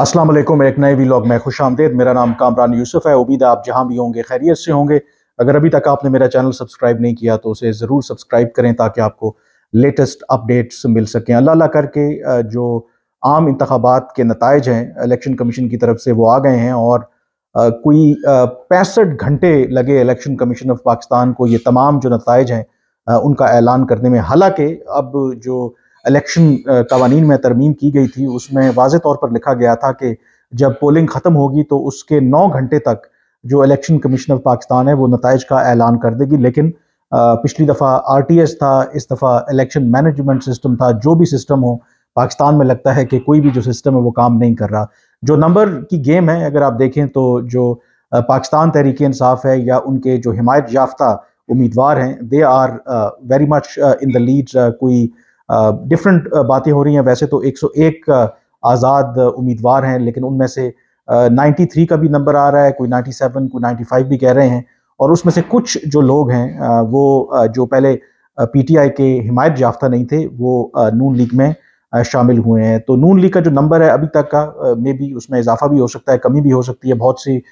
अस्सलाम वालेकुम एक नए व्लॉग में खुश आमदेद मेरा नाम कामरान यूसुफ है उम्मीद है आप जहां भी होंगे खैरियत से होंगे अगर अभी तक आपने मेरा चैनल सब्सक्राइब नहीं किया तो उसे ज़रूर सब्सक्राइब करें ताकि आपको लेटेस्ट अपडेट्स मिल सकें अल्लाह अल्लाह करके जो आम इंतबात के नतज हैं इलेक्शन कमीशन की तरफ से वो आ गए हैं और कोई पैंसठ घंटे लगे इलेक्शन कमीशन ऑफ पाकिस्तान को ये तमाम जो नतज हैं उनका ऐलान करने में हालांकि अब जो इलेक्शन uh, कवानीन में तरमीम की गई थी उसमें वाज तौर पर लिखा गया था कि जब पोलिंग ख़त्म होगी तो उसके नौ घंटे तक जो इलेक्शन कमीशन ऑफ पाकिस्तान है वो नतज का ऐलान कर देगी लेकिन uh, पिछली दफ़ा आर टी एस था इस दफ़ा इलेक्शन मैनेजमेंट सिस्टम था जो भी सिस्टम हो पाकिस्तान में लगता है कि कोई भी जो सिस्टम है वो काम नहीं कर रहा जो नंबर की गेम है अगर आप देखें तो जो uh, पाकिस्तान तहरीक इंसाफ है या उनके जो हिमायत याफ्ता उम्मीदवार हैं they are very much in the lead कोई डिफरेंट बातें हो रही हैं वैसे तो 101 आज़ाद उम्मीदवार हैं लेकिन उनमें से 93 का भी नंबर आ रहा है कोई 97 कोई 95 भी कह रहे हैं और उसमें से कुछ जो लोग हैं वो जो पहले पीटीआई के हिमायत याफ्ता नहीं थे वो नून लीग में शामिल हुए हैं तो नून लीग का जो नंबर है अभी तक का मे भी उसमें इजाफा भी हो सकता है कमी भी हो सकती है बहुत सी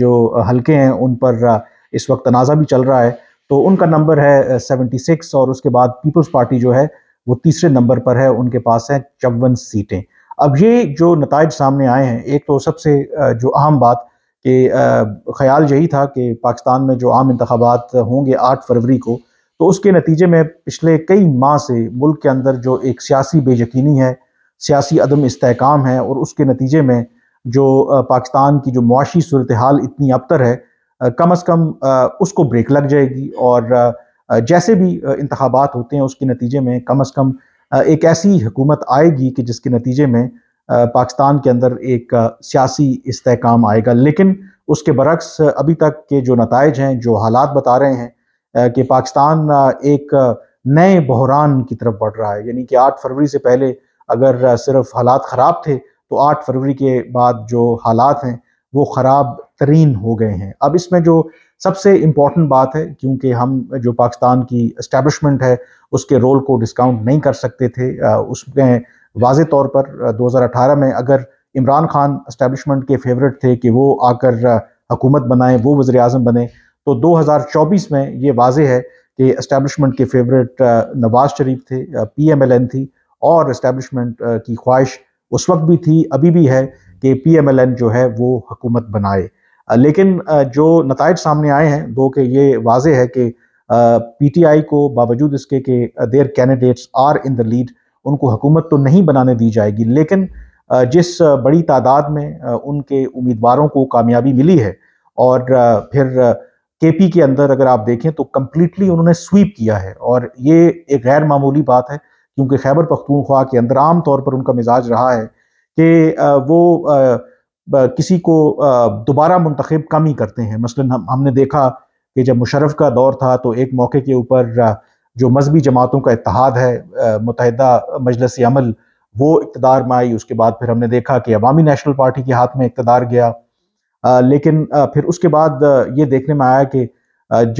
जो हल्के हैं उन पर इस वक्त तनाज़ा भी चल रहा है तो उनका नंबर है 76 और उसके बाद पीपल्स पार्टी जो है वो तीसरे नंबर पर है उनके पास हैं चौवन सीटें अब ये जो नतज सामने आए हैं एक तो सबसे जो अहम बात कि ख्याल यही था कि पाकिस्तान में जो आम इंतबात होंगे आठ फरवरी को तो उसके नतीजे में पिछले कई माह से मुल्क के अंदर जो एक सियासी बेयकनी है सियासी अदम इसकाम है और उसके नतीजे में जो पाकिस्तान की जो मुआशी सूरत हाल इतनी अबतर है कम अज़ कम उसको ब्रेक लग जाएगी और जैसे भी इंतबात होते हैं उसके नतीजे में कम अज़ कम एक ऐसी हुकूमत आएगी कि जिसके नतीजे में पाकिस्तान के अंदर एक सियासी इसकाम आएगा लेकिन उसके बरक्स अभी तक के जो नतज हैं जो हालात बता रहे हैं कि पाकिस्तान एक नए बहरान की तरफ बढ़ रहा है यानी कि आठ फरवरी से पहले अगर सिर्फ हालात ख़राब थे तो आठ फरवरी के बाद जो हालात हैं वो ख़राब तरीन हो गए हैं अब इसमें जो सबसे इम्पॉर्टेंट बात है क्योंकि हम जो पाकिस्तान की इस्टेबलिशमेंट है उसके रोल को डिस्काउंट नहीं कर सकते थे उसमें वाज तौर पर 2018 में अगर इमरान खान इस्टेबलिशमेंट के फेवरेट थे कि वो आकर हुकूमत बनाएं वो वजे अजम बने तो 2024 में ये वाज है कि इस्टेबलिशमेंट के फेवरेट नवाज शरीफ थे पी एम एल एन थी और इस्टेबलिशमेंट की ख्वाहिश उस वक्त भी थी अभी भी है कि पी एम एल एन जो है वो हकूमत बनाए लेकिन जो नतज सामने आए हैं दो के ये वाज है कि पीटीआई को बावजूद इसके कि their candidates are in the lead उनको हुकूमत तो नहीं बनाने दी जाएगी लेकिन जिस बड़ी तादाद में उनके उम्मीदवारों को कामयाबी मिली है और फिर केपी के अंदर अगर आप देखें तो कम्प्लीटली उन्होंने स्वीप किया है और ये एक गैर मामूली बात है क्योंकि खैबर पख्तूनख्वा के अंदर आम तौर पर उनका मिजाज रहा है कि वो किसी को दोबारा मंतखब कम ही करते हैं मसलन हम हमने देखा कि जब मुशरफ का दौर था तो एक मौके के ऊपर जो मजहबी जमातों का इतिहाद है मुतहदा मजलस अमल वो इकतदार में आई उसके बाद फिर हमने देखा कि अवामी नेशनल पार्टी के हाथ में इकतदार गया आ, लेकिन आ, फिर उसके बाद ये देखने में आया कि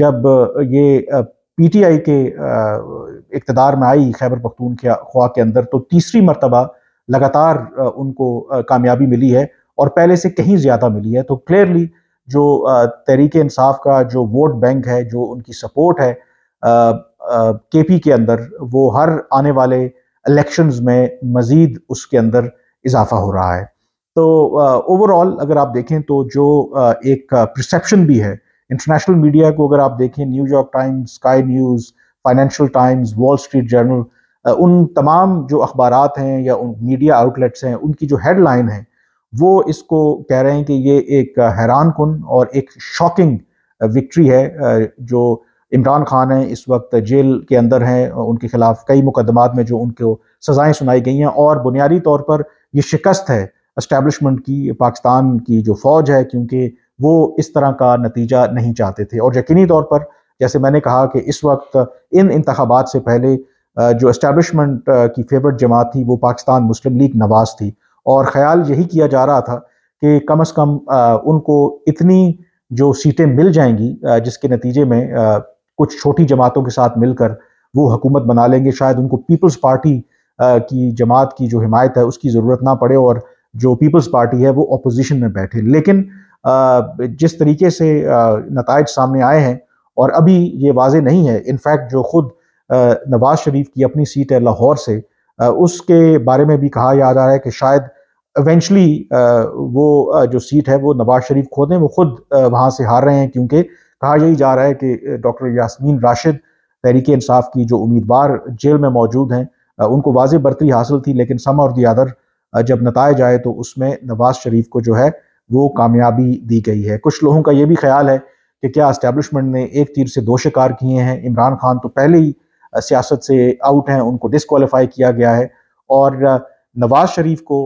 जब ये पी टी आई के इकतदार में आई खैबर पख्तून के ख्वा के अंदर तो तीसरी मरतबा लगातार उनको कामयाबी मिली है और पहले से कहीं ज़्यादा मिली है तो क्लियरली जो तहरीक इंसाफ का जो वोट बैंक है जो उनकी सपोर्ट है के पी के अंदर वो हर आने वाले इलेक्शंस में मज़ीद उसके अंदर इजाफा हो रहा है तो ओवरऑल अगर आप देखें तो जो एक प्रसप्शन भी है इंटरनेशनल मीडिया को अगर आप देखें New York Times Sky News Financial Times Wall Street Journal उन तमाम जो अखबार हैं या उन मीडिया आउटलेट्स हैं उनकी जो हेडलाइन है वो इसको कह रहे हैं कि ये एक हैरान कन और एक शॉकिंग विक्ट्री है जो इमरान खान हैं इस वक्त जेल के अंदर हैं उनके खिलाफ कई मुकदमात में जो उनको सज़ाएं सुनाई गई हैं और बुनियादी तौर पर ये शिकस्त है इस्टेबलिशमेंट की पाकिस्तान की जो फ़ौज है क्योंकि वो इस तरह का नतीजा नहीं चाहते थे और यकीनी तौर पर जैसे मैंने कहा कि इस वक्त इन इंतबात से पहले जो इस्टेबलिशमेंट की फेवरेट जमात थी वो पाकिस्तान मुस्लिम लीग नवाज़ थी और ख्याल यही किया जा रहा था कि कम से कम उनको इतनी जो सीटें मिल जाएंगी जिसके नतीजे में कुछ छोटी जमातों के साथ मिलकर वो हुकूमत बना लेंगे शायद उनको पीपल्स पार्टी की जमात की जो हिमायत है उसकी ज़रूरत ना पड़े और जो पीपल्स पार्टी है वो अपोजिशन में बैठे लेकिन जिस तरीके से नतज सामने आए हैं और अभी ये वाज नहीं है इनफैक्ट जो ख़ुद नवाज़ शरीफ की अपनी सीट है लाहौर से उसके बारे में भी कहा जा रहा है कि शायद इवेंचुअली uh, वो uh, जो सीट है वो नवाज शरीफ खो दें वो खुद uh, वहाँ से हार रहे हैं क्योंकि कहा यही जा रहा है कि डॉक्टर यासमीन राशिद तहरीक इंसाफ की जो उम्मीदवार जेल में मौजूद हैं उनको वाज बरतरी हासिल थी लेकिन सम और दियादर जब नतज आए तो उसमें नवाज शरीफ को जो है वो कामयाबी दी गई है कुछ लोगों का ये भी ख्याल है कि क्या इस्टेबलिशमेंट ने एक तीर से दो शिकार किए हैं इमरान खान तो पहले ही सियासत से आउट हैं उनको डिसकॉलीफाई किया गया है और नवाज शरीफ को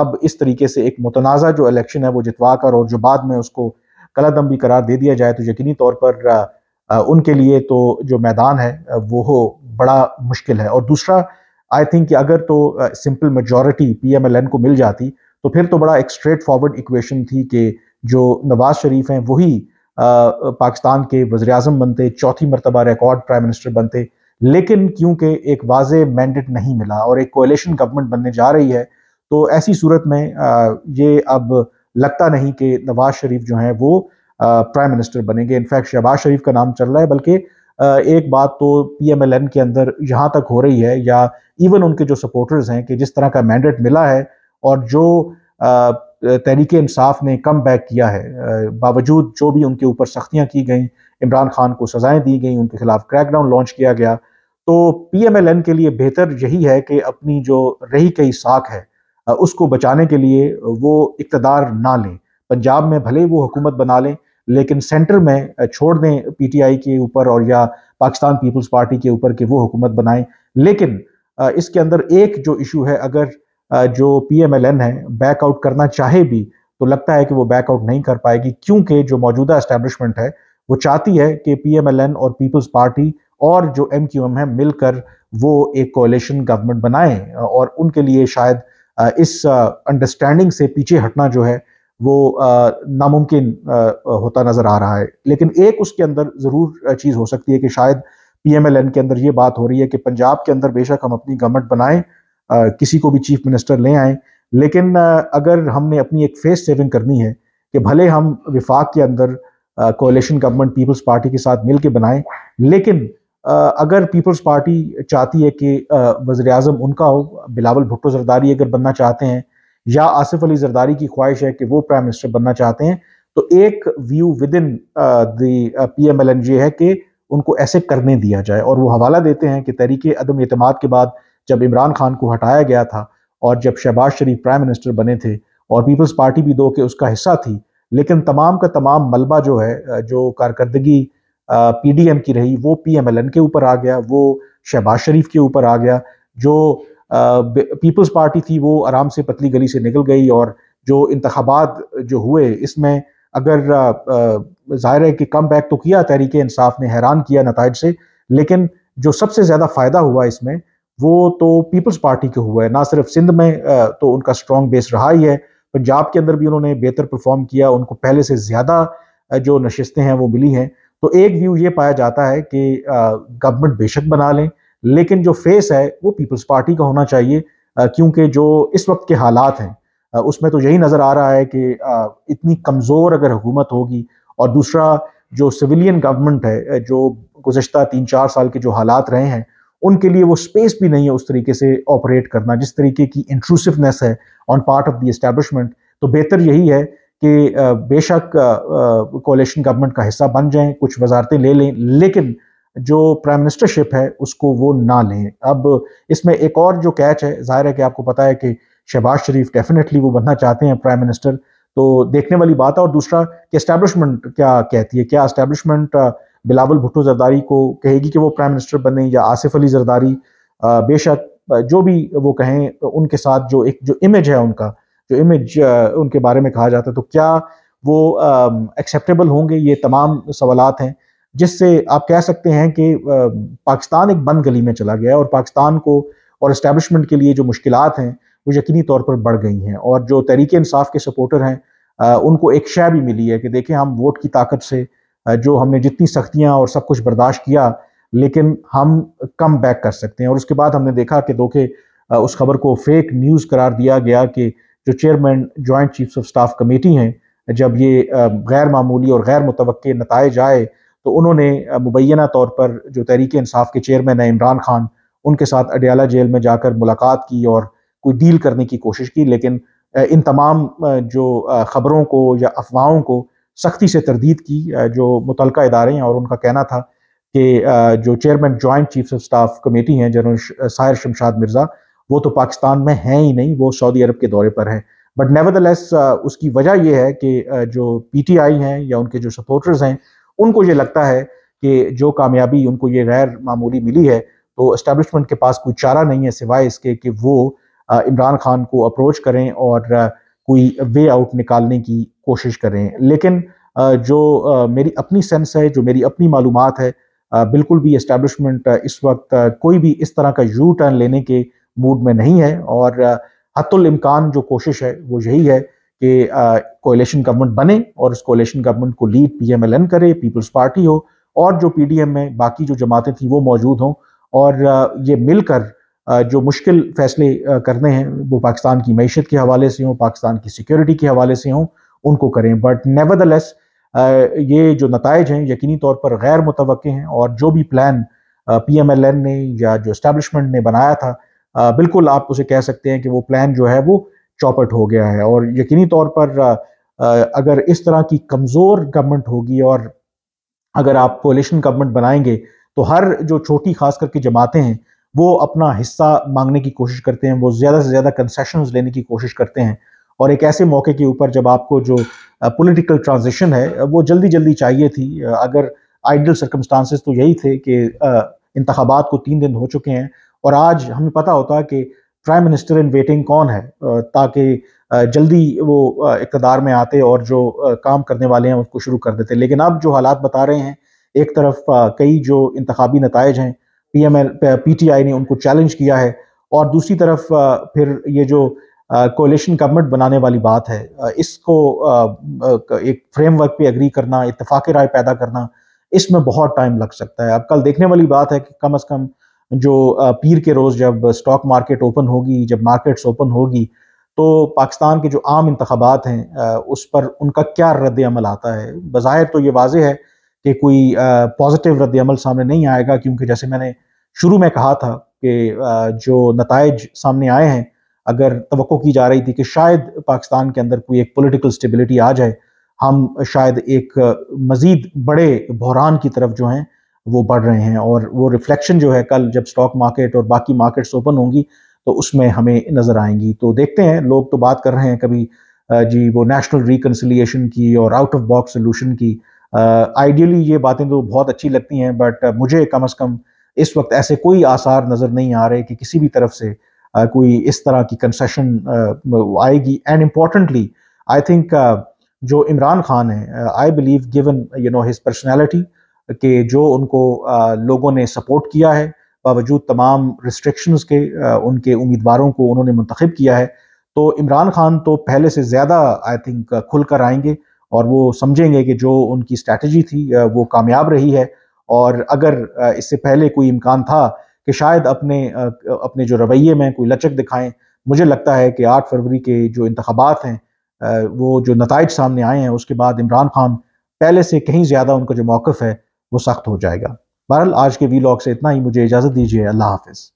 अब इस तरीके से एक मुतनाज़ा जो इलेक्शन है वो जितवा कर और जो बाद में उसको कलादम भी करार दे दिया जाए तो यकीनी तौर पर उनके लिए तो जो मैदान है वो बड़ा मुश्किल है और दूसरा आई थिंक कि अगर तो सिंपल मेजॉरिटी पीएमएलएन को मिल जाती तो फिर तो बड़ा एक स्ट्रेट फॉरवर्ड इक्वेशन थी कि जो नवाज शरीफ हैं वही पाकिस्तान के वज़र बनते चौथी मरतबा रिकॉर्ड प्राइम मिनिस्टर बनते लेकिन क्योंकि एक वाज मैंडेट नहीं मिला और एक कोलेशन गवर्नमेंट बनने जा रही है तो ऐसी सूरत में ये अब लगता नहीं कि नवाज शरीफ जो है वो प्राइम मिनिस्टर बनेंगे इनफैक्ट शहबाज शरीफ का नाम चल रहा है बल्कि एक बात तो पीएमएलएन के अंदर यहाँ तक हो रही है या इवन उनके जो सपोर्टर्स हैं कि जिस तरह का मैंडेट मिला है और जो तहरीक इंसाफ ने कम बैक किया है बावजूद जो भी उनके ऊपर सख्तियाँ की गई इमरान खान को सजाएं दी गई उनके खिलाफ क्रैकडाउन लॉन्च किया गया तो पीएमएलएन के लिए बेहतर यही है कि अपनी जो रही कई साख है उसको बचाने के लिए वो इकतदार ना लें पंजाब में भले वो हुकूमत बना लें लेकिन सेंटर में छोड़ दें पीटीआई के ऊपर और या पाकिस्तान पीपल्स पार्टी के ऊपर कि वो हुकूमत बनाएं लेकिन इसके अंदर एक जो इशू है अगर जो पीएमएलएन है बैकआउट करना चाहे भी तो लगता है कि वो बैकआउट नहीं कर पाएगी क्योंकि जो मौजूदा इस्टेब्लिशमेंट है वो चाहती है कि पीएमएलएन और पीपल्स पार्टी और जो एम क्यू एम है मिलकर वो एक कोलेशन गवर्नमेंट बनाएं और उनके लिए शायद इस अंडरस्टैंडिंग से पीछे हटना जो है वो नामुमकिन होता नज़र आ रहा है लेकिन एक उसके अंदर ज़रूर चीज़ हो सकती है कि शायद पीएमएलएन के अंदर ये बात हो रही है कि पंजाब के अंदर बेशक हम अपनी गवर्नमेंट बनाएं किसी को भी चीफ मिनिस्टर ले आएं लेकिन अगर हमने अपनी एक फेस सेविंग करनी है कि भले हम विफाक के अंदर कोलेशन गवर्नमेंट पीपल्स पार्टी के साथ मिलकर बनाएं लेकिन अगर पीपल्स पार्टी चाहती है कि वज़र अजम उनका हो बिलावल भुट्टो जरदारी अगर बनना चाहते हैं या आसिफ अली जरदारी की ख्वाहिश है कि वो प्राइम मिनिस्टर बनना चाहते हैं तो एक view within the M L N ये है कि उनको ऐसे करने दिया जाए और वो हवाला देते हैं कि तहरीक अदम अतमाद के बाद जब इमरान खान को हटाया गया था और जब शहबाज शरीफ प्राइम मिनिस्टर बने थे और पीपल्स पार्टी भी दो के उसका हिस्सा थी लेकिन तमाम का तमाम मलबा जो है जो कारकर्दगी पीडीएम की रही वो पीएमएलएन के ऊपर आ गया वो शहबाज शरीफ के ऊपर आ गया जो पीपल्स पार्टी थी वो आराम से पतली गली से निकल गई और जो इंतबात जो हुए इसमें अगर ज़ाहिर है कि कम बैक तो किया तहरीक इंसाफ ने हैरान किया नतज से लेकिन जो सबसे ज़्यादा फ़ायदा हुआ इसमें वो तो पीपल्स पार्टी के हुआ है ना सिर्फ सिंध में तो उनका स्ट्रॉन्ग बेस रहा ही है पंजाब के अंदर भी उन्होंने बेहतर परफॉर्म किया उनको पहले से ज़्यादा जो नशस्तें हैं वो मिली हैं तो एक व्यू ये पाया जाता है कि गवर्नमेंट बेशक बना लें लेकिन जो फेस है वो पीपल्स पार्टी का होना चाहिए क्योंकि जो इस वक्त के हालात हैं उसमें तो यही नज़र आ रहा है कि इतनी कमज़ोर अगर हुकूमत होगी और दूसरा जो सिविलियन गवर्नमेंट है जो गुज्त तीन चार साल के जो हालात रहे हैं उनके लिए वो स्पेस भी नहीं है उस तरीके से ऑपरेट करना जिस तरीके की इंक्लूसिवनेस है on part of the establishment तो बेहतर यही है कि बेशक कोलेशन गवर्नमेंट का हिस्सा बन जाएं कुछ वजारतें ले लें लेकिन जो प्राइम मिनिस्टरशिप है उसको वो ना लें अब इसमें एक और जो कैच है जाहिर है कि आपको पता है कि शहबाज शरीफ डेफिनेटली वो बनना चाहते हैं प्राइम मिनिस्टर तो देखने वाली बात है और दूसरा कि एस्टेब्लिशमेंट क्या कहती है क्या एस्टेब्लिशमेंट बिलावल भुट्टो जरदारी को कहेगी कि वो प्राइम मिनिस्टर बने या आसिफ अली जरदारी बेशक जो भी वो कहें उनके साथ जो एक जो इमेज है उनका जो इमेज उनके बारे में कहा जाता है तो क्या वो एक्सेप्टेबल होंगे ये तमाम सवाल हैं जिससे आप कह सकते हैं कि पाकिस्तान एक बंद गली में चला गया है और पाकिस्तान को और इस्टेबलिशमेंट के लिए जो मुश्किल हैं वो यकीनी तौर पर बढ़ गई हैं और जो तहरीक इंसाफ के सपोर्टर हैं उनको एक शय भी मिली है कि देखें हम वोट की ताकत से जो हमने जितनी सख्तियाँ और सब कुछ बर्दाश्त किया लेकिन हम कम बैक कर सकते हैं और उसके बाद हमने देखा कि धोखे उस खबर को फेक न्यूज़ करार दिया गया कि जो chairman joint chiefs of staff committee हैं जब ये गैर मामूली और गैर मुतव नतज आए तो उन्होंने मुबैना तौर पर जो तहरीक इंसाफ के चेयरमैन हैं इमरान खान उनके साथ अडयाला जेल में जाकर मुलाकात की और कोई डील करने की कोशिश की लेकिन इन तमाम जो ख़बरों को या अफवाहों को सख्ती से तरदीद की जो मुतल इदारे हैं और उनका कहना था कि जो chairman joint chief of staff committee हैं जनरल साहिर शमशाद मिर्ज़ा वो तो पाकिस्तान में हैं ही नहीं वो सऊदी अरब के दौरे पर हैं बट नेवरदलेस उसकी वजह यह है कि जो पी टी आई हैं या उनके जो सपोर्टर्स हैं उनको ये लगता है कि जो कामयाबी उनको ये गैर मामूली मिली है तो इस्टेबलिशमेंट के पास कोई चारा नहीं है सिवाय इसके कि वो इमरान खान को अप्रोच करें और कोई वे आउट निकालने की कोशिश करें लेकिन जो मेरी अपनी सेंस है जो मेरी अपनी मालूम है बिल्कुल भी इस्टेब्लिशमेंट इस वक्त कोई भी इस तरह का यू टर्न लेने के मूड में नहीं है और हतुलमकान जो कोशिश है वो यही है कि कोलेशन गवर्नमेंट बने और उस कोलेशन गवर्नमेंट को lead P M L N करे पीपल्स पार्टी हो और जो पी डी एम में बाकी जो जमातें थी वो मौजूद हों और ये मिलकर जो मुश्किल फैसले करने हैं वो पाकिस्तान की मीशत के हवाले से हों पाकिस्तान की सिक्योरिटी के हवाले से हों उनको करें बट नेवर ये जो नतज हैं यकीनी तौर पर गैर मुतव हैं और जो भी plan P M L N ने या जो इस्टेबलिशमेंट ने बनाया था बिल्कुल आप उसे कह सकते हैं कि वो प्लान जो है वो चौपट हो गया है और यकीनी तौर पर अगर इस तरह की कमज़ोर गवर्नमेंट होगी और अगर आप कोलिशन गवर्नमेंट बनाएंगे तो हर जो छोटी खास करके जमातें हैं वो अपना हिस्सा मांगने की कोशिश करते हैं वो ज़्यादा से ज़्यादा कंसेशन लेने की कोशिश करते हैं और एक ऐसे मौके के ऊपर जब आपको जो पॉलिटिकल ट्रांजिशन है वो जल्दी जल्दी चाहिए थी अगर आइडियल सरकमस्टांसिस तो यही थे कि इंतबात को तीन दिन हो चुके हैं और आज हमें पता होता कि प्राइम मिनिस्टर इन वेटिंग कौन है ताकि जल्दी वो इकतदार में आते और जो काम करने वाले हैं उसको शुरू कर देते लेकिन अब जो हालात बता रहे हैं एक तरफ कई जो इंतबी नतज हैं पीएमएल पीटीआई ने उनको चैलेंज किया है और दूसरी तरफ फिर ये जो कोलेशन गवर्नमेंट बनाने वाली बात है इसको एक फ्रेमवर्क पे एग्री करना इतफाक़ राय पैदा करना इसमें बहुत टाइम लग सकता है अब कल देखने वाली बात है कि कम अज़ कम जो पीर के रोज़ जब स्टॉक मार्केट ओपन होगी जब मार्केट्स ओपन होगी तो पाकिस्तान के जो आम इंतबात हैं उस पर उनका क्या रद्द अमल आता है बाहिर तो ये वाजह है कि कोई पॉजिटिव रद्दमल सामने नहीं आएगा क्योंकि जैसे मैंने शुरू में कहा था कि जो नतज सामने आए हैं अगर तो की जा रही थी कि शायद पाकिस्तान के अंदर कोई एक पोलिटिकल स्टेबिलिटी आ जाए हम शायद एक मज़ीद बड़े बहरान की तरफ जो हैं वो बढ़ रहे हैं और वो रिफ्लेक्शन जो है कल जब स्टॉक मार्केट और बाकी मार्केट्स ओपन होंगी तो उसमें हमें नज़र आएंगी तो देखते हैं लोग तो बात कर रहे हैं कभी जी वो नेशनल रिकनसिलियेशन की और आउट ऑफ बॉक्स सोल्यूशन की आइडियली uh, ये बातें तो बहुत अच्छी लगती हैं बट uh, मुझे कम अज़ कम इस वक्त ऐसे कोई आसार नज़र नहीं आ रहे कि किसी भी तरफ से uh, कोई इस तरह की कंसेशन आएगी एंड इम्पॉर्टेंटली आई थिंक जो इमरान खान हैं I believe given you know his personality के जो उनको लोगों ने सपोर्ट किया है बावजूद तमाम रिस्ट्रिक्शंस के उनके उम्मीदवारों को उन्होंने मंतखब किया है तो इमरान खान तो पहले से ज़्यादा आई थिंक खुलकर आएंगे और वो समझेंगे कि जो उनकी स्ट्रैटेजी थी वो कामयाब रही है और अगर इससे पहले कोई इम्कान था कि शायद अपने अपने जो रवैये में कोई लचक दिखाएं मुझे लगता है कि 8 फरवरी के जो इंतबात हैं वो जो नतज सामने आए हैं उसके बाद इमरान खान पहले से कहीं ज़्यादा उनका जो मौक़ है वो सख्त हो जाएगा बहरहाल आज के वी से इतना ही मुझे इजाज़त दीजिए अल्लाह हाफिज़